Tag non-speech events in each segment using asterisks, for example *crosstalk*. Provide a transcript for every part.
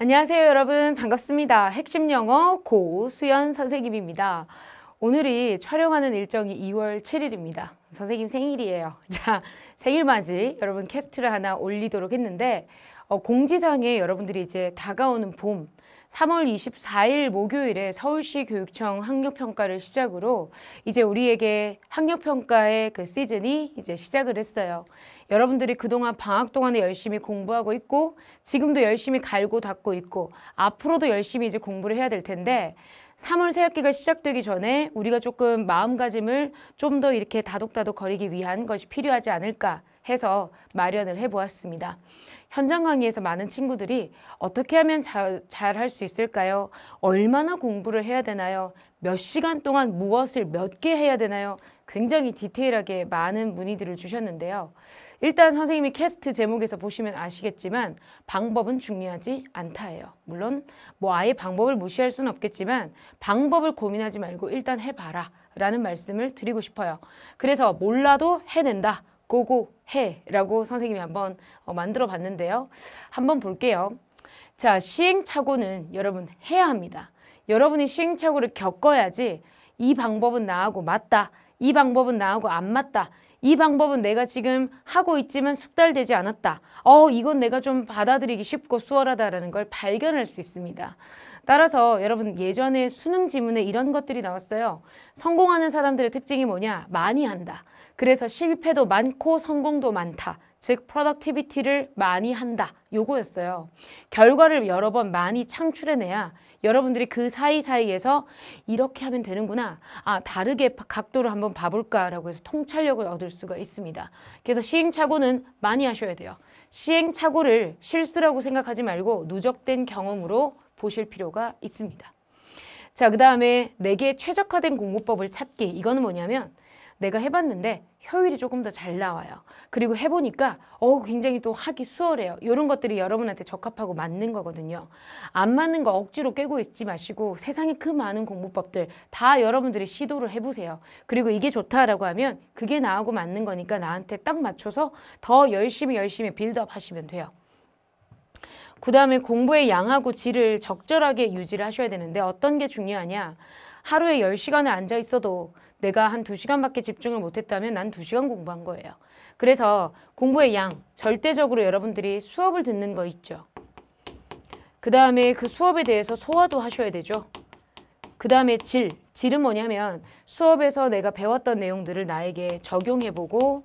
안녕하세요 여러분 반갑습니다. 핵심 영어 고수연 선생님입니다. 오늘이 촬영하는 일정이 2월 7일입니다. 선생님 생일이에요. *laughs* 자 생일 맞이 여러분 캐스트를 하나 올리도록 했는데 어, 공지상에 여러분들이 이제 다가오는 봄 3월2 4일 목요일에 서울시 교육청 학력평가를 시작으로 이제 우리에게 학력평가의 그 시즌이 이제 시작을 했어요. 여러분들이 그동안 방학 동안에 열심히 공부하고 있고 지금도 열심히 갈고 닦고 있고 앞으로도 열심히 이제 공부를 해야 될 텐데 3월 새학기가 시작되기 전에 우리가 조금 마음가짐을 좀 더 이렇게 다독다독 거리기 위한 것이 필요하지 않을까 해서 마련을 해보았습니다. 현장 강의에서 많은 친구들이 어떻게 하면 잘 할 수 있을까요? 얼마나 공부를 해야 되나요? 몇 시간 동안 무엇을 몇 개 해야 되나요? 굉장히 디테일하게 많은 문의들을 주셨는데요. 일단 선생님이 캐스트 제목에서 보시면 아시겠지만 방법은 중요하지 않다예요. 물론 뭐 아예 방법을 무시할 수는 없겠지만 방법을 고민하지 말고 일단 해봐라 라는 말씀을 드리고 싶어요. 그래서 몰라도 해낸다. 고고해라고 선생님이 한번 어, 만들어 봤는데요. 한번 볼게요. 자, 시행착오는 여러분 해야 합니다. 여러분이 시행착오를 겪어야지 이 방법은 나하고 맞다. 이 방법은 나하고 안 맞다. 이 방법은 내가 지금 하고 있지만 숙달되지 않았다. 어, 이건 내가 좀 받아들이기 쉽고 수월하다라는 걸 발견할 수 있습니다. 따라서 여러분 예전에 수능 지문에 이런 것들이 나왔어요. 성공하는 사람들의 특징이 뭐냐? 많이 한다. 그래서 실패도 많고 성공도 많다. 즉 프로덕티비티를 많이 한다. 요거였어요. 결과를 여러 번 많이 창출해내야 여러분들이 그 사이사이에서 이렇게 하면 되는구나. 아, 다르게 각도를 한번 봐볼까라고 해서 통찰력을 얻을 수가 있습니다. 그래서 시행착오는 많이 하셔야 돼요. 시행착오를 실수라고 생각하지 말고 누적된 경험으로 보실 필요가 있습니다. 자, 그 다음에 내게 최적화된 공부법을 찾기. 이거는 뭐냐면 내가 해봤는데 효율이 조금 더 잘 나와요. 그리고 해보니까 어 굉장히 또 하기 수월해요. 이런 것들이 여러분한테 적합하고 맞는 거거든요. 안 맞는 거 억지로 깨고 있지 마시고 세상에 그 많은 공부법들 다 여러분들이 시도를 해보세요. 그리고 이게 좋다라고 하면 그게 나하고 맞는 거니까 나한테 딱 맞춰서 더 열심히 열심히 빌드업 하시면 돼요. 그 다음에 공부의 양하고 질을 적절하게 유지를 하셔야 되는데 어떤 게 중요하냐. 하루에 1 0시간을 앉아 있어도 내가 한2시간밖에 집중을 못했다면 난2시간 공부한 거예요. 그래서 공부의 양, 절대적으로 여러분들이 수업을 듣는 거 있죠. 그 다음에 그 수업에 대해서 소화도 하셔야 되죠. 그 다음에 질, 질은 뭐냐면 수업에서 내가 배웠던 내용들을 나에게 적용해보고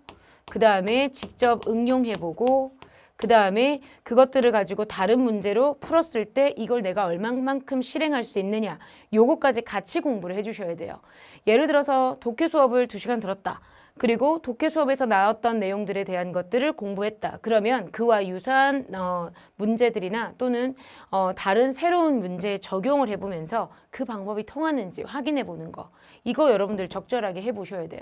그 다음에 직접 응용해보고 그 다음에 그것들을 가지고 다른 문제로 풀었을 때 이걸 내가 얼마만큼 실행할 수 있느냐 요거까지 같이 공부를 해주셔야 돼요. 예를 들어서 독해 수업을 두시간 들었다. 그리고 독해 수업에서 나왔던 내용들에 대한 것들을 공부했다. 그러면 그와 유사한 어, 문제들이나 또는 어, 다른 새로운 문제에 적용을 해보면서 그 방법이 통하는지 확인해 보는 거. 이거 여러분들 적절하게 해보셔야 돼요.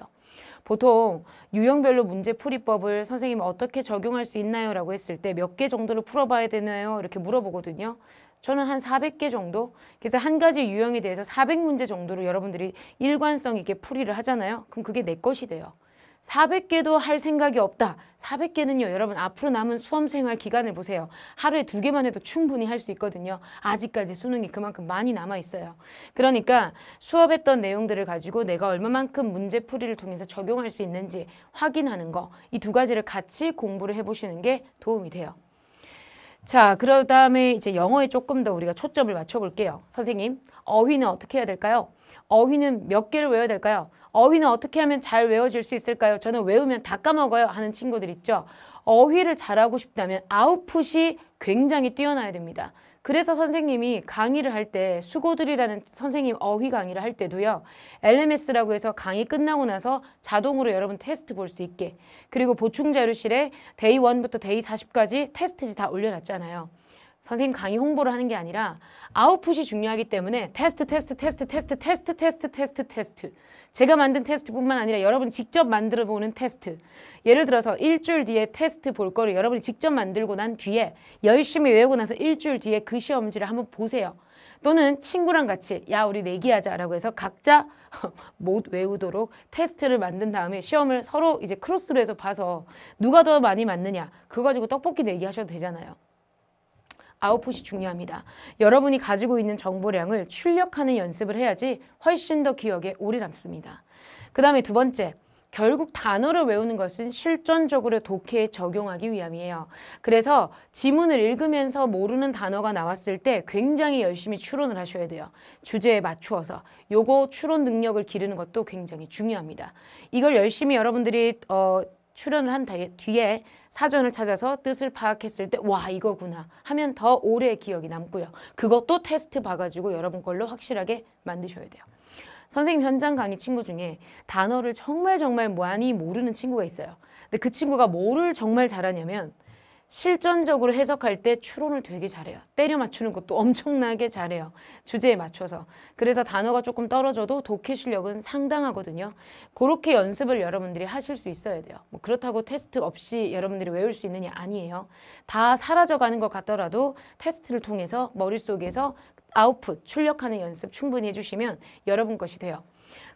보통 유형별로 문제풀이법을 선생님 어떻게 적용할 수 있나요? 라고 했을 때 몇 개 정도를 풀어봐야 되나요? 이렇게 물어보거든요. 저는 한 400개 정도? 그래서 한 가지 유형에 대해서 400문제 정도를 여러분들이 일관성 있게 풀이를 하잖아요. 그럼 그게 내 것이 돼요. 400개도 할 생각이 없다. 400개는요. 여러분 앞으로 남은 수험생활 기간을 보세요. 하루에 두 개만 해도 충분히 할 수 있거든요. 아직까지 수능이 그만큼 많이 남아있어요. 그러니까 수업했던 내용들을 가지고 내가 얼마만큼 문제풀이를 통해서 적용할 수 있는지 확인하는 거. 이 두 가지를 같이 공부를 해보시는 게 도움이 돼요. 자, 그 다음에 이제 영어에 조금 더 우리가 초점을 맞춰볼게요. 선생님, 어휘는 어떻게 해야 될까요? 어휘는 몇 개를 외워야 될까요? 어휘는 어떻게 하면 잘 외워질 수 있을까요? 저는 외우면 다 까먹어요 하는 친구들 있죠. 어휘를 잘하고 싶다면 아웃풋이 굉장히 뛰어나야 됩니다. 그래서 선생님이 강의를 할 때 수고들이라는 선생님 어휘 강의를 할 때도요. LMS라고 해서 강의 끝나고 나서 자동으로 여러분 테스트 볼 수 있게 그리고 보충자료실에 데이 1부터 데이 40까지 테스트지 다 올려놨잖아요. 선생님 강의 홍보를 하는 게 아니라 아웃풋이 중요하기 때문에 테스트 테스트 테스트 테스트 테스트 테스트 테스트 테스트 제가 만든 테스트뿐만 아니라 여러분이 직접 만들어 보는 테스트 예를 들어서 일주일 뒤에 테스트 볼 거를 여러분이 직접 만들고 난 뒤에 열심히 외우고 나서 일주일 뒤에 그 시험지를 한번 보세요. 또는 친구랑 같이 야 우리 내기하자라고 해서 각자 *laughs* 못 외우도록 테스트를 만든 다음에 시험을 서로 이제 크로스로 해서 봐서 누가 더 많이 맞느냐 그거 가지고 떡볶이 내기 하셔도 되잖아요. 아웃풋이 중요합니다. 여러분이 가지고 있는 정보량을 출력하는 연습을 해야지 훨씬 더 기억에 오래 남습니다. 그 다음에 두 번째, 결국 단어를 외우는 것은 실전적으로 독해에 적용하기 위함이에요. 그래서 지문을 읽으면서 모르는 단어가 나왔을 때 굉장히 열심히 추론을 하셔야 돼요. 주제에 맞추어서 요거 추론 능력을 기르는 것도 굉장히 중요합니다. 이걸 열심히 여러분들이 어, 출연을 한 뒤에 사전을 찾아서 뜻을 파악했을 때 와 이거구나 하면 더 오래 기억이 남고요. 그것도 테스트 봐가지고 여러분 걸로 확실하게 만드셔야 돼요. 선생님 현장 강의 친구 중에 단어를 정말 정말 많이 모르는 친구가 있어요. 근데 그 친구가 뭐를 정말 잘하냐면 실전적으로 해석할 때 추론을 되게 잘해요. 때려 맞추는 것도 엄청나게 잘해요. 주제에 맞춰서. 그래서 단어가 조금 떨어져도 독해 실력은 상당하거든요. 그렇게 연습을 여러분들이 하실 수 있어야 돼요. 뭐 그렇다고 테스트 없이 여러분들이 외울 수 있느냐 아니에요. 다 사라져가는 것 같더라도 테스트를 통해서 머릿속에서 아웃풋, 출력하는 연습 충분히 해주시면 여러분 것이 돼요.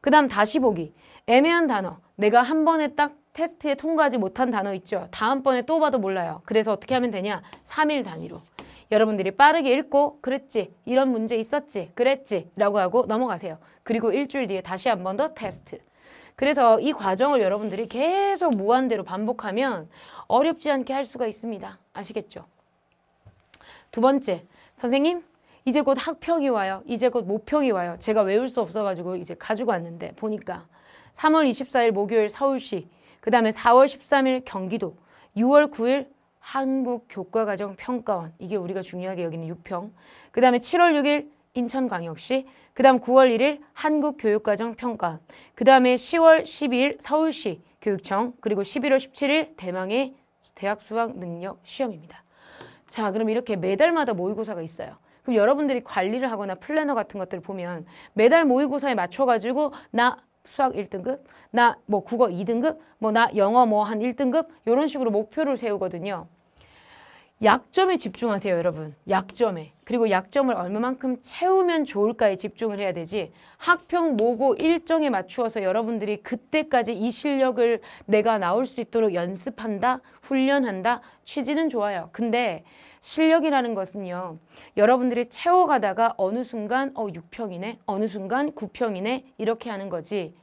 그 다음 다시 보기. 애매한 단어. 내가 한 번에 딱 테스트에 통과하지 못한 단어 있죠. 다음번에 또 봐도 몰라요. 그래서 어떻게 하면 되냐? 3일 단위로. 여러분들이 빠르게 읽고 그랬지, 이런 문제 있었지, 그랬지 라고 하고 넘어가세요. 그리고 일주일 뒤에 다시 한 번 더 테스트. 그래서 이 과정을 여러분들이 계속 무한대로 반복하면 어렵지 않게 할 수가 있습니다. 아시겠죠? 두 번째, 선생님 이제 곧 학평이 와요. 이제 곧 모평이 와요. 제가 외울 수 없어가지고 이제 가지고 왔는데 보니까 3월 24일 목요일 서울시 그 다음에 4월 13일 경기도, 6월 9일 한국교과과정평가원 이게 우리가 중요하게 여기는 6평 그 다음에 7월 6일 인천광역시 그 다음 9월 1일 한국교육과정평가원 그 다음에 10월 12일 서울시 교육청 그리고 11월 17일 대망의 대학수학능력시험입니다. 자 그럼 이렇게 매달마다 모의고사가 있어요. 그럼 여러분들이 관리를 하거나 플래너 같은 것들을 보면 매달 모의고사에 맞춰가지고 나 수학 1등급, 나 뭐 국어 2등급, 뭐 나 영어 뭐 한 1등급 이런 식으로 목표를 세우거든요. 약점에 집중하세요, 여러분. 약점에. 그리고 약점을 얼마만큼 채우면 좋을까에 집중을 해야 되지. 학평 모고 일정에 맞추어서 여러분들이 그때까지 이 실력을 내가 나올 수 있도록 연습한다, 훈련한다, 취지는 좋아요. 근데 실력이라는 것은요. 여러분들이 채워가다가 어느 순간 어 6평이네, 어느 순간 9평이네 이렇게 하는 거지.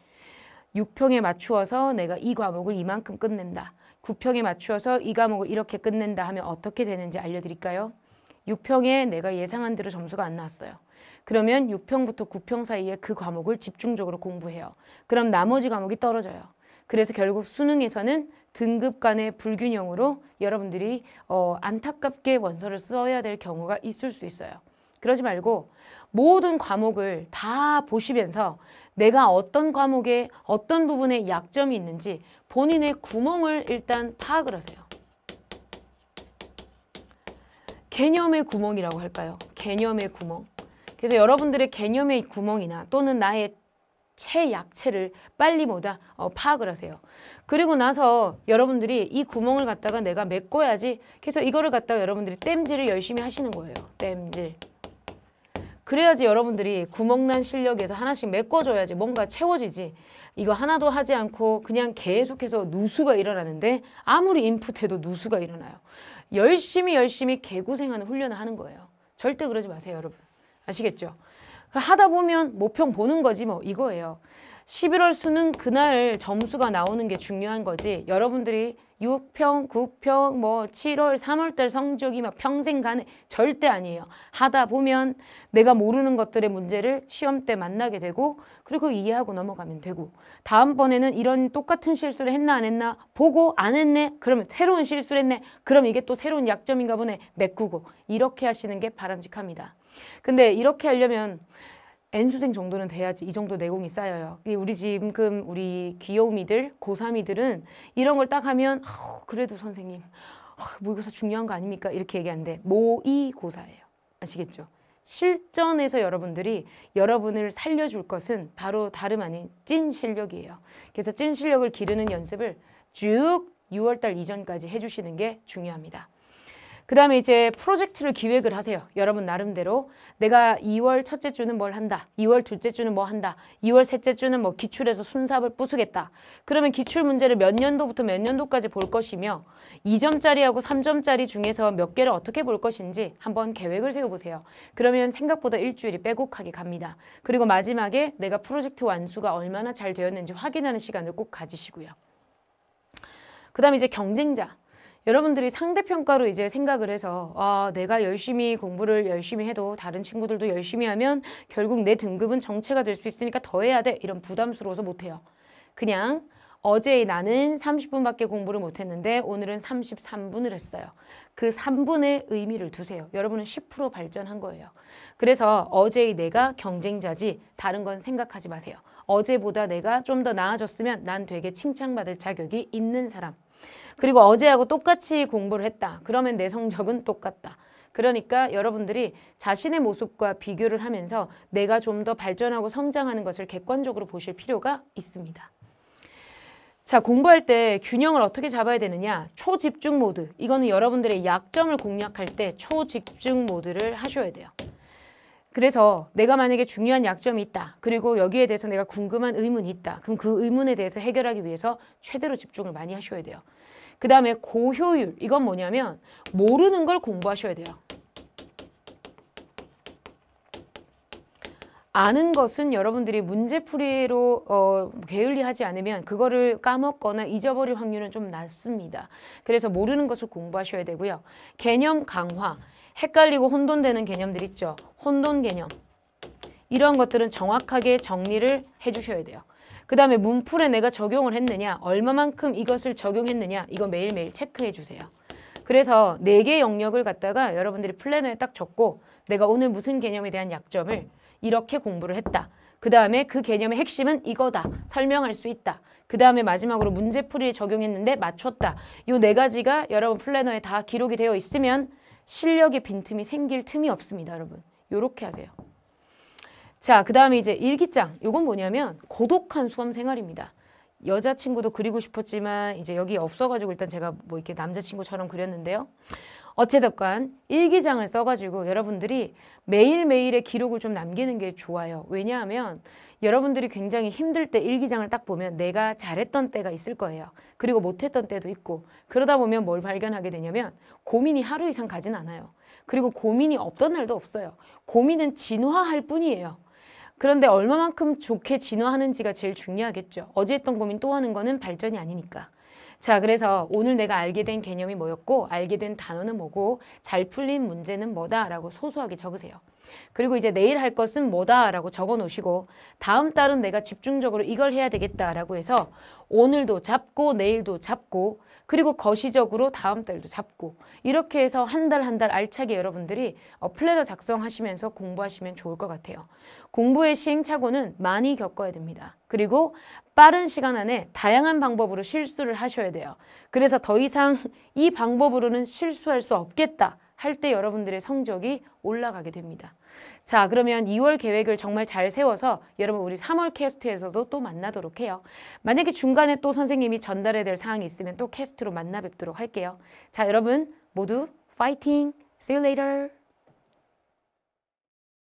6평에 맞추어서 내가 이 과목을 이만큼 끝낸다. 9평에 맞추어서 이 과목을 이렇게 끝낸다 하면 어떻게 되는지 알려드릴까요? 6평에 내가 예상한 대로 점수가 안 나왔어요. 그러면 6평부터 9평 사이에 그 과목을 집중적으로 공부해요. 그럼 나머지 과목이 떨어져요. 그래서 결국 수능에서는 등급 간의 불균형으로 여러분들이 어, 안타깝게 원서를 써야 될 경우가 있을 수 있어요. 그러지 말고 모든 과목을 다 보시면서 내가 어떤 과목에 어떤 부분에 약점이 있는지 본인의 구멍을 일단 파악을 하세요. 개념의 구멍이라고 할까요? 개념의 구멍. 그래서 여러분들의 개념의 구멍이나 또는 나의 최약체를 빨리 뭐다 어, 파악을 하세요. 그리고 나서 여러분들이 이 구멍을 갖다가 내가 메꿔야지 그래서 이거를 갖다가 여러분들이 땜질을 열심히 하시는 거예요. 땜질. 그래야지 여러분들이 구멍난 실력에서 하나씩 메꿔줘야지 뭔가 채워지지. 이거 하나도 하지 않고 그냥 계속해서 누수가 일어나는데 아무리 인풋해도 누수가 일어나요. 열심히 열심히 개고생하는 훈련을 하는 거예요. 절대 그러지 마세요 여러분. 아시겠죠? 하다 보면 모평 보는 거지 뭐 이거예요. 11월 수는 그날 점수가 나오는 게 중요한 거지 여러분들이 6평, 9평, 뭐 7월, 3월달 성적이 막 평생 가는 절대 아니에요. 하다 보면 내가 모르는 것들의 문제를 시험 때 만나게 되고 그리고 이해하고 넘어가면 되고 다음번에는 이런 똑같은 실수를 했나 안 했나 보고 안 했네 그러면 새로운 실수를 했네 그럼 이게 또 새로운 약점인가 보네 메꾸고 이렇게 하시는 게 바람직합니다. 근데 이렇게 하려면 N수생 정도는 돼야지 이 정도 내공이 쌓여요. 우리 지금 우리 귀여움이들, 고3이들은 이런 걸 딱 하면 어, 그래도 선생님 어, 모의고사 중요한 거 아닙니까? 이렇게 얘기하는데 모의고사예요. 아시겠죠? 실전에서 여러분들이 여러분을 살려줄 것은 바로 다름 아닌 찐 실력이에요. 그래서 찐 실력을 기르는 연습을 쭉 6월달 이전까지 해주시는 게 중요합니다. 그 다음에 이제 프로젝트를 기획을 하세요. 여러분 나름대로 내가 2월 첫째 주는 뭘 한다. 2월 둘째 주는 뭐 한다. 2월 셋째 주는 뭐 기출에서 순삽을 부수겠다. 그러면 기출 문제를 몇 년도부터 몇 년도까지 볼 것이며 2점짜리하고 3점짜리 중에서 몇 개를 어떻게 볼 것인지 한번 계획을 세워보세요. 그러면 생각보다 일주일이 빼곡하게 갑니다. 그리고 마지막에 내가 프로젝트 완수가 얼마나 잘 되었는지 확인하는 시간을 꼭 가지시고요. 그 다음에 이제 경쟁자. 여러분들이 상대평가로 이제 생각을 해서 아, 내가 열심히 공부를 열심히 해도 다른 친구들도 열심히 하면 결국 내 등급은 정체가 될 수 있으니까 더 해야 돼 이런 부담스러워서 못해요. 그냥 어제 나는 30분밖에 공부를 못했는데 오늘은 33분을 했어요. 그 3분의 의미를 두세요. 여러분은 10% 발전한 거예요. 그래서 어제의 내가 경쟁자지 다른 건 생각하지 마세요. 어제보다 내가 좀 더 나아졌으면 난 되게 칭찬받을 자격이 있는 사람. 그리고 어제하고 똑같이 공부를 했다. 그러면 내 성적은 똑같다. 그러니까 여러분들이 자신의 모습과 비교를 하면서 내가 좀 더 발전하고 성장하는 것을 객관적으로 보실 필요가 있습니다. 자 공부할 때 균형을 어떻게 잡아야 되느냐 초집중 모드 이거는 여러분들의 약점을 공략할 때 초집중 모드를 하셔야 돼요. 그래서 내가 만약에 중요한 약점이 있다. 그리고 여기에 대해서 내가 궁금한 의문이 있다. 그럼 그 의문에 대해서 해결하기 위해서 최대로 집중을 많이 하셔야 돼요. 그 다음에 고효율. 이건 뭐냐면 모르는 걸 공부하셔야 돼요. 아는 것은 여러분들이 문제풀이로 어, 게을리하지 않으면 그거를 까먹거나 잊어버릴 확률은 좀 낮습니다. 그래서 모르는 것을 공부하셔야 되고요. 개념 강화. 헷갈리고 혼돈되는 개념들 있죠. 혼돈 개념. 이런 것들은 정확하게 정리를 해주셔야 돼요. 그 다음에 문풀에 내가 적용을 했느냐, 얼마만큼 이것을 적용했느냐, 이거 매일매일 체크해 주세요. 그래서 네 개 영역을 갖다가 여러분들이 플래너에 딱 적고 내가 오늘 무슨 개념에 대한 약점을 이렇게 공부를 했다. 그 다음에 그 개념의 핵심은 이거다. 설명할 수 있다. 그 다음에 마지막으로 문제풀이에 적용했는데 맞췄다. 이 네 가지가 여러분 플래너에 다 기록이 되어 있으면 실력의 빈틈이 생길 틈이 없습니다. 여러분. 이렇게 하세요. 자, 그 다음에 이제 일기장. 요건 뭐냐면 고독한 수험 생활입니다. 여자친구도 그리고 싶었지만 이제 여기 없어가지고 일단 제가 뭐 이렇게 남자친구처럼 그렸는데요. 어찌됐건 일기장을 써가지고 여러분들이 매일매일의 기록을 좀 남기는 게 좋아요. 왜냐하면 여러분들이 굉장히 힘들 때 일기장을 딱 보면 내가 잘했던 때가 있을 거예요. 그리고 못했던 때도 있고 그러다 보면 뭘 발견하게 되냐면 고민이 하루 이상 가진 않아요. 그리고 고민이 없던 날도 없어요. 고민은 진화할 뿐이에요. 그런데 얼마만큼 좋게 진화하는지가 제일 중요하겠죠. 어제 했던 고민 또 하는 거는 발전이 아니니까. 자, 그래서 오늘 내가 알게 된 개념이 뭐였고 알게 된 단어는 뭐고 잘 풀린 문제는 뭐다라고 소소하게 적으세요. 그리고 이제 내일 할 것은 뭐다라고 적어 놓으시고 다음 달은 내가 집중적으로 이걸 해야 되겠다라고 해서 오늘도 잡고 내일도 잡고 그리고 거시적으로 다음 달도 잡고 이렇게 해서 한 달 한달 한달 알차게 여러분들이 어, 플래너 작성하시면서 공부하시면 좋을 것 같아요. 공부의 시행착오는 많이 겪어야 됩니다. 그리고 빠른 시간 안에 다양한 방법으로 실수를 하셔야 돼요. 그래서 더 이상 이 방법으로는 실수할 수 없겠다 할 때 여러분들의 성적이 올라가게 됩니다. 자 그러면 2월 계획을 정말 잘 세워서 여러분 우리 3월 캐스트에서도 또 만나도록 해요. 만약에 중간에 또 선생님이 전달해야 될 사항이 있으면 또 캐스트로 만나 뵙도록 할게요. 자 여러분 모두 파이팅! See you later!